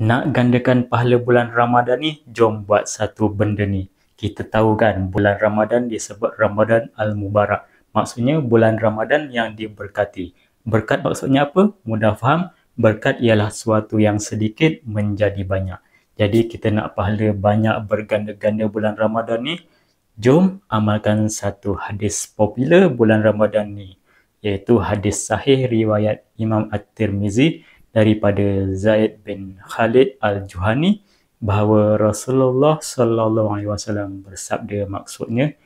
nak gandakan pahala bulan Ramadan ni, jom buat satu benda ni. Kita tahu kan bulan Ramadan dia sebut Ramadan Al-Mubarak. Maksudnya bulan Ramadan yang diberkati. Berkat maksudnya apa? Mudah faham? Berkat ialah suatu yang sedikit menjadi banyak. Jadi kita nak pahala banyak berganda-ganda bulan Ramadan ni, jom amalkan satu hadis popular bulan Ramadan ni. Iaitu hadis sahih riwayat Imam At-Tirmizi daripada Zaid bin Khalid Al-Juhani bahawa Rasulullah sallallahu alaihi wasallam bersabda maksudnya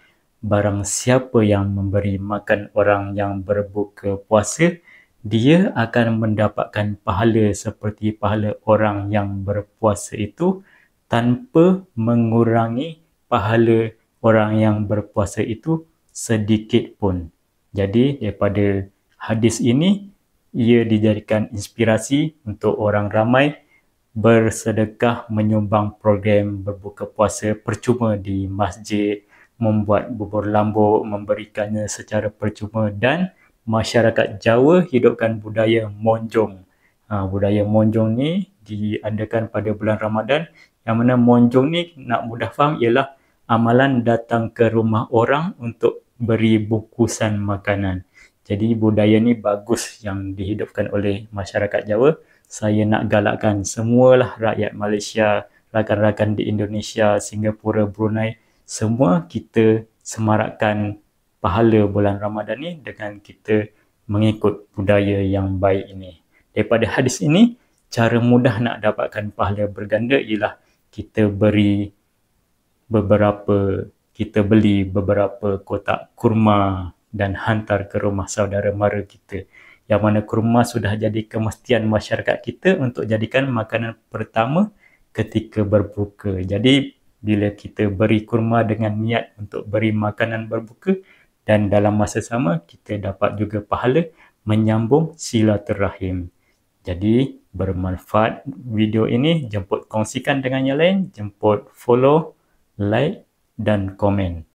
barang siapa yang memberi makan orang yang berbuka puasa dia akan mendapatkan pahala seperti pahala orang yang berpuasa itu tanpa mengurangi pahala orang yang berpuasa itu sedikit pun. Jadi daripada hadis ini ia dijadikan inspirasi untuk orang ramai bersedekah menyumbang program berbuka puasa percuma di masjid, membuat bubur lambuk, memberikannya secara percuma dan masyarakat Jawa hidupkan budaya monjong. Ha, budaya monjong ni diadakan pada bulan Ramadan yang mana monjong ni nak mudah faham ialah amalan datang ke rumah orang untuk beri bungkusan makanan. Jadi budaya ni bagus yang dihidupkan oleh masyarakat Jawa. Saya nak galakkan semualah rakyat Malaysia, rakan-rakan di Indonesia, Singapura, Brunei, semua kita semarakkan pahala bulan Ramadan ni dengan kita mengikut budaya yang baik ini. Daripada hadis ini, cara mudah nak dapatkan pahala berganda ialah kita beri beberapa, kita beli beberapa kotak kurma dan hantar ke rumah saudara mara kita. Yang mana kurma sudah jadi kemestian masyarakat kita untuk jadikan makanan pertama ketika berbuka. Jadi bila kita beri kurma dengan niat untuk beri makanan berbuka dan dalam masa sama kita dapat juga pahala menyambung silaturahim. Jadi bermanfaat video ini jemput kongsikan dengan yang lain, jemput follow, like dan komen.